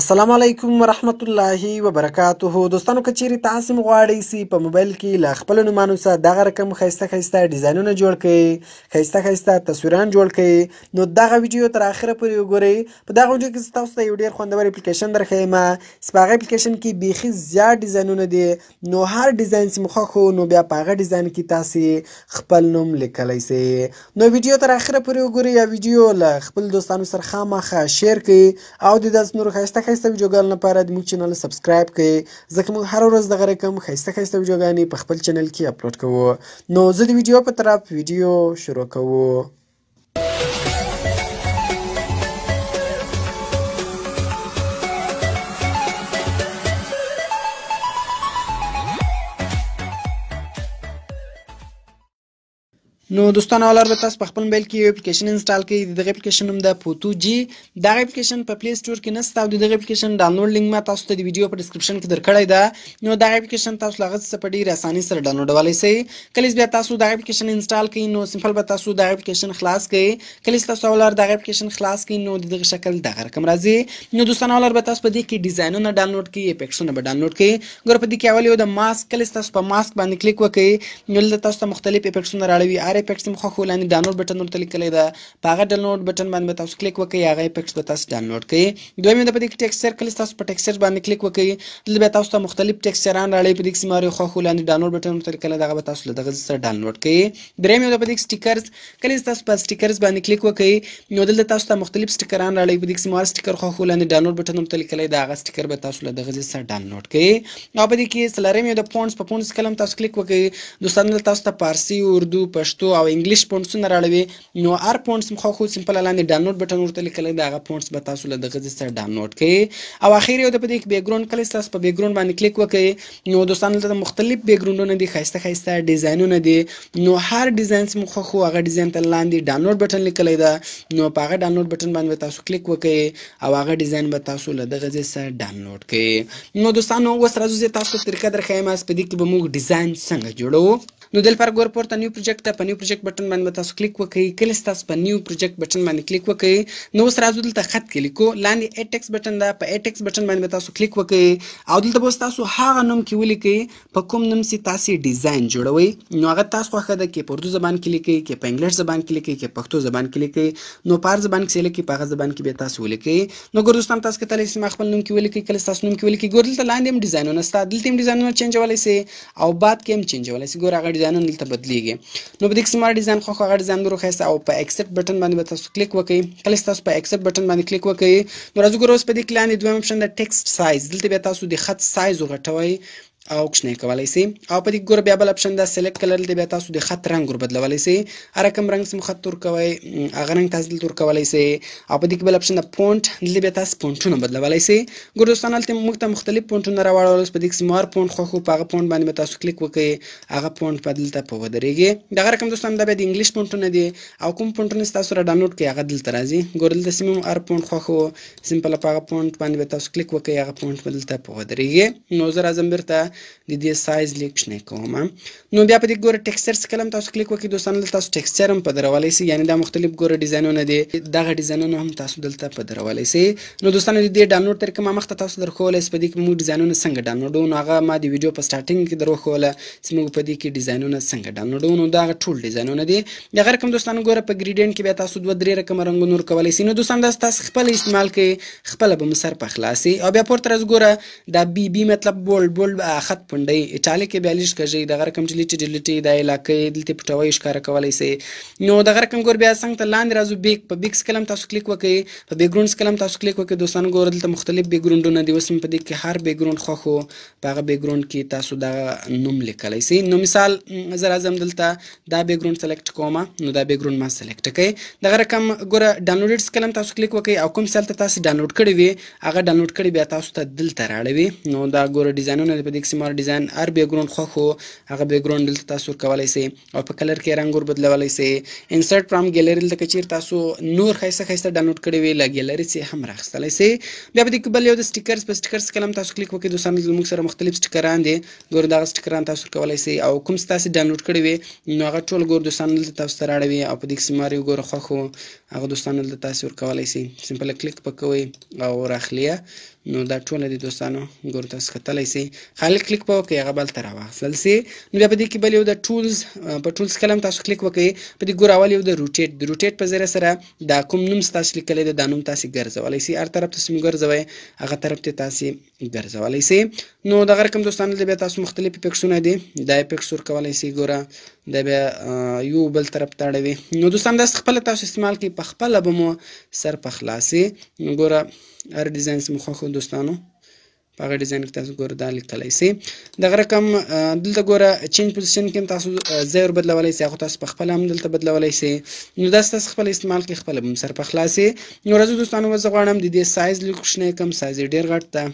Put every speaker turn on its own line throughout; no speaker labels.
السلام علیکم ورحمت الله وبرکاتوه دوستانو کچېری تاسو مغواړئ سی په موبایل کې ل خپل نومانو سره دغه رقم خسته خسته ډیزاینونه جوړ کړئ خسته خسته تصویران جوړ کړئ نو دغه ویډیو تر اخره پورې وګورئ په دغه ویډیو کې تاسو ته یو ډیر خوندور اپلیکیشن درخیم سپاغه اپلیکیشن کې بیخي زیات ډیزاینونه دي نو هر ډیزاین سم خو نو بیا په هغه ډیزاین کې تاسو خپل نوم لیکلی سي نو ویډیو تر اخره پورې وګورئ یا ویډیو ل خپل دوستانو سره خامخا شیر کړئ او د داس نور خسته خسته خسته ویډیوګانو لپاره د موږ چینل سبسکرایب کړئ ځکه موږ هر ورځ دغه رقم خسته خسته ویډیوګانې په خپل چینل کې اپلوډ کوو نو زه د ویډیو په طرف ویډیو شروع کوو نو دوستانو اولر به تاسو په خپل موبایل کې یو اپلیکیشن انسټال کړئ دغه اپلیکیشن نوم د پوتو جی دغه اپلیکیشن په پلی سٹور کې نشته او دغه اپلیکیشن ډاونلوډ لینک ما تاسو ته د ویډیو په ډسکرپشن کې درکړی دا نو دغه اپلیکیشن تاسو لغت څخه په ډیر اساني سره ډاونلوډولای شئ کله چې تاسو دغه اپلیکیشن انسټال کړئ نو سمپل به تاسو دغه اپلیکیشن خلاص کړئ کله چې تاسو اولر دغه اپلیکیشن خلاص کړئ نو دغه شکل دغه رقم راځي نو دوستانو اولر به تاسو په دې کې ډیزاینونه ډاونلوډ کړئ اپیکسونه به ډاونلوډ کړئ ګور په دې کې اول یو د ماسک کله تاسو په ماسک باندې کلیک وکړئ نو تاسو مختلف اپیکسونه راړوي هر افیکټس مخ خو لاندې ډاونلوډ بٹن ورته لیکلی دا په هغه ډاونلوډ بٹن باندې تاسو کلیک وکړئ هغه افیکټس به تاسو ډاونلوډ کړئ دویم د پدې ټیکسچر کلی تاسو په ټیکسچر باندې کلیک وکړئ دلته به تاسو ته مختلف ټیکسچران راړي په دې سیمه خو خو لاندې ډاونلوډ بٹن ورته لیکلی دا به تاسو له دغه سره ډاونلوډ کړئ دریم د پدې سټیکرز کلی تاسو په سټیکرز باندې کلیک وکړئ نو دلته تاسو ته مختلف سټیکران راړي په دې سیمه سټیکر خو خو لاندې ډاونلوډ بٹن ورته لیکلی دا هغه سټیکر به تاسو له دغه سره ډاونلوډ کړئ نو په دې کې سلارم یو د فونټس په فونټس کلم تاسو کلیک وکړئ دوستانو تاسو ته پارسی اردو پښتو پښتو او انګلیش پونټسونه راړوي نو هر پونټس مخ خو سمپل لاندې ډاونلوډ بټن ورته لیکل دا هغه پونټس به تاسو له دغه سره ډاونلوډ کړئ او اخیر یو د پدې بیک ګراوند کله تاسو په بیک ګراوند باندې کلیک وکړئ نو دوستانو دلته مختلف بیک ګراوندونه دي خاصه خاصه ډیزاینونه دي نو هر ډیزاین سم خو خو هغه ډیزاین ته لاندې ډاونلوډ بټن لیکل دا نو په هغه ډاونلوډ بټن باندې تاسو کلیک وکړئ او هغه ډیزاین به تاسو له دغه سره ډاونلوډ کړئ نو دوستانو اوس راځو زه تاسو ته طریقه درخوایم اس په دې کې به موږ ډیزاین څنګه جوړو نو د لپاره ګور پورته نیو پروجیکټ ته په نیو پروجیکټ بٹن باندې تاسو کلیک وکړئ کله تاسو په نیو پروجیکټ بٹن باندې کلیک وکړئ نو اوس راځو دلته خط کې لیکو لاندې اټیکس بٹن دا په اټیکس بٹن باندې تاسو کلیک وکړئ او دلته به تاسو هغه نوم کې ولیکئ په کوم نوم سي تاسو ډیزاین جوړوي نو هغه تاسو خوخه ده کې په اردو زبان کې لیکئ کې په انګلیش زبان کې لیکئ کې پښتو زبان کې لیکئ نو پار زبان کې لیکئ په هغه زبان کې به تاسو ولیکئ نو ګور دوستان تاسو کتلی سم خپل نوم کې ولیکئ کله تاسو نوم کې ولیکئ ګور دلته لاندې هم ډیزاینونه ستاسو دلته هم ډیزاینونه چینجولای سي او بعد کې هم چینجولای سي ګور هغه ډیزاینونه دلته بدلیږي نو په دې کې سمارټ ډیزاین خو هغه ډیزاین درو خسته او په اکسپټ بٹن باندې به تاسو کلیک وکړئ کله تاسو په اکسپټ بٹن باندې کلیک وکړئ نو راځو ګورو اوس په دې کې لاندې دویم اپشن د ټیکسټ سایز دلته به تاسو د خط سایز وغټوئ او کوشنې کولای سي او په دې ګور بیا بل اپشن دا سلیکټ کلر دی بیا تاسو د خط رنگ ور بدلولای سي هر کوم رنگ سم خط تور کوي هغه رنگ تاسو تور کولای سي او په دې کې بل اپشن دا پونټ دلته بیا تاسو پونټونه بدلولای سي ګور دوستانو هلته موږ ته مختلف پونټونه راوړل په دې کې سمار پونټ خو خو په هغه پونټ باندې تاسو کلیک وکړئ هغه پونټ بدلته په ودرېږي دا هر کوم دوستانو دا بیا د انګلیش پونټونه دي او کوم پونټونه تاسو را ډاونلوډ کړئ هغه دلته راځي ګور دلته سیمم ار پونټ خو خو سیمپل په هغه پونټ باندې تاسو کلیک وکړئ هغه پونټ بدلته په ودرېږي نو زه راځم بیرته د دې سایز لیک شنه کوم نو بیا په دې ګوره ټیکسچرز کلم تاسو کلیک وکړئ دوستانو دلته تاسو ټیکسچر هم پدروالی سي یعنی دا مختلف ګوره ډیزاینونه دي دغه ډیزاینونه هم تاسو دلته پدروالی سي نو دوستانو د دې ډاونلوډ طریقه ما مخته تاسو درخولې سپدې کې مو ډیزاینونه څنګه ډاونلوډو نو هغه ما د ویډیو په سټارټینګ کې دروخوله چې موږ په دې کې ډیزاینونه څنګه ډاونلوډو نو دا ټول ډیزاینونه دي دغه رقم دوستانو ګوره په ګریډینټ کې بیا تاسو دوه درې رقم رنگونه نور کولای سي نو دوستانو دا تاسو خپل استعمال کوي خپل به مسر په خلاصي او بیا پورته راز ګوره دا بي بي مطلب بولډ بولډ راحت پونډي ایتالیا کې بیالیش کږي دغه رقم ډیلیټي ډیلیټي د علاقې دلته پټوي ښکارا کولای سي نو دغه رقم ګور بیا څنګه ته لاندې راځو بیک په بیک کلم تاسو کلیک وکړئ په بیک ګراوندز کلم تاسو کلیک وکړئ دوستانو ګور دلته مختلف بیک ګراوندونه دي اوس په دې کې هر بیک ګراوند خو خو په هغه بیک ګراوند کې تاسو دغه نوم لیکلی سي نو مثال زه راځم دلته دا بیک ګراوند سلیکټ کوم نو دا بیک ګراوند ما سلیکټ کړئ دغه رقم ګوره ډاونلوډز کلم تاسو کلیک وکړئ او کوم سیل ته تاسو ډاونلوډ کړی وي هغه ډاونلوډ کړی بیا تاسو ته دلته راړوي نو دا ګوره ډیزاینونه په دې ماکسیمال ډیزاین هر بیکګراوند خوښ وو هغه بیکګراوند دلته تاسو کولای سئ او په کلر کې رنگ ور بدلولای سئ انسرټ فرام ګیلری دلته چیر تاسو نور خیسه خیسه ډاونلوډ کړی وي لا ګیلری سي هم راخستلای سئ بیا په دې کې بل یو د سټیکرز په سټیکرز کلم تاسو کلیک وکړئ دوستانو موږ سره مختلف سټیکران دي ګور دا سټیکران تاسو کولای سئ او کوم تاسو ډاونلوډ کړی وي نو هغه ټول ګور دوستانو دلته تاسو ته راړوي او په دې کې سماري وګوره خوښ وو هغه دوستانو دلته تاسو ور کولای سئ سمپل کلیک پکوي او راخلیه نو دا ټول د دوستانو ګور تاسو کتلای سي خالي کلیک په کې هغه بل تر واخلل سي نو بیا په دې کې بل یو د ټولز په ټولز کلم تاسو کلیک وکړئ په دې ګور اول یو د روټیټ د روټیټ په ذریعہ سره دا کوم نوم تاسو لیکل د دانوم تاسو ګرځولای سي هر طرف تاسو ګرځوي هغه طرف ته تاسو ګرځولای سي نو دغه رقم دوستانو د بیا تاسو مختلف اپیکسونه دي دا اپیکس ور کولای سي ګوره د بیا یو بل طرف ته اړوي نو دوستانو د خپل تاسو استعمال کې په خپل به مو سر په خلاصي ګوره هر ډیزاین سم خوښو دوستانو په هغه ډیزاین کې تاسو ګوره دا لیکلی سئ دغه رقم دلته ګوره چینج پوزیشن کې هم تاسو ځای ور بدلولی سئ هغه تاسو په خپله هم دلته بدلولی سئ نو دا ستاسو خپل استعمال کې خپله به هم سر په خلاصې نو راځو دوستانو زه غواړم د دې سایز لږ کوچنی کړم سایز یې ډېر غټ ده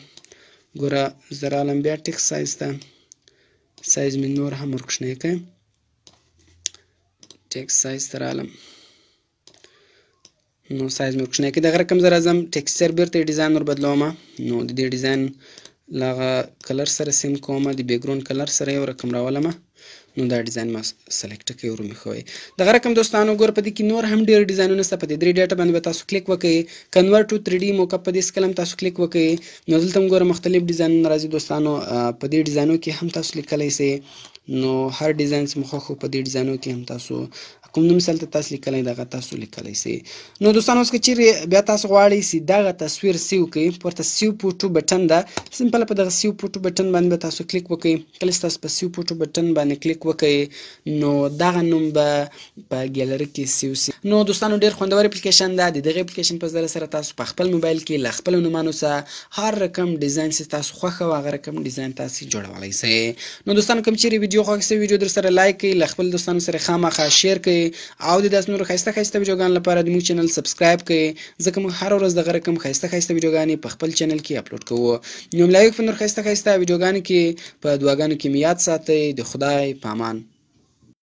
ګوره زه رالم بیا ټیکس سایز ته سایز مې نور هم ور کوچنی کړم ټیکس سایز ته رالم نو سایز مې کوښنه کې دغه رقم زه راځم ټیکسچر بیرته ډیزاین ور بدلوم نو د دې ډیزاین لغه کلر سره سیم کوم د بیک ګراوند کلر سره یو رقم راولم نو دا ډیزاین ما سلیکټ کوي ور مخوي دغه رقم دوستانو ګور په دې کې نور هم ډیر ډیزاینونه سته په دې درې ډیټا باندې تاسو کلیک وکړئ کنورټ ټو 3D موکاپ په دې سکلم تاسو کلیک وکړئ نو دلته ګور مختلف ډیزاین راځي دوستانو په دې ډیزاینو کې هم تاسو لیکلی سي نو هر ډیزاین چې مخه خو په دې ډیزاینو کې هم تاسو کوم نوم سره تاسو لیکلی دغه تاسو لیکلی سي نو دوستانو اوس که چیرې بیا تاسو غواړئ سي دغه تصویر سیو کړئ پورته سیو فوټو بټن ده سمپل په دغه سیو فوټو بټن باندې تاسو کلیک وکړئ کله تاسو په سیو فوټو بټن باندې کلیک وکړئ نو دغه نوم به په ګیلري کې سیو سي نو دوستانو ډیر خوندور اپلیکیشن ده د دغه اپلیکیشن په زر سره تاسو په خپل موبایل کې له خپل نومانو سره هر رقم ډیزاین سي تاسو خوخه واغ رقم ډیزاین تاسو جوړولای سي نو دوستانو کوم چیرې ویډیو خوښ سي ویډیو در سره لایک کړئ له خپل دوستانو سره خامخا شیر کړئ او د داس نور خسته خسته ویډیوګان لپاره د مو چینل سبسکرایب کړئ ځکه موږ هر ورځ دغه رقم خسته خسته ویډیوګانې په خپل چینل کې اپلوډ کوو نو ملایک په نور خسته خسته ویډیوګانې کې په دواګانو کې میات ساتئ د خدای په paman.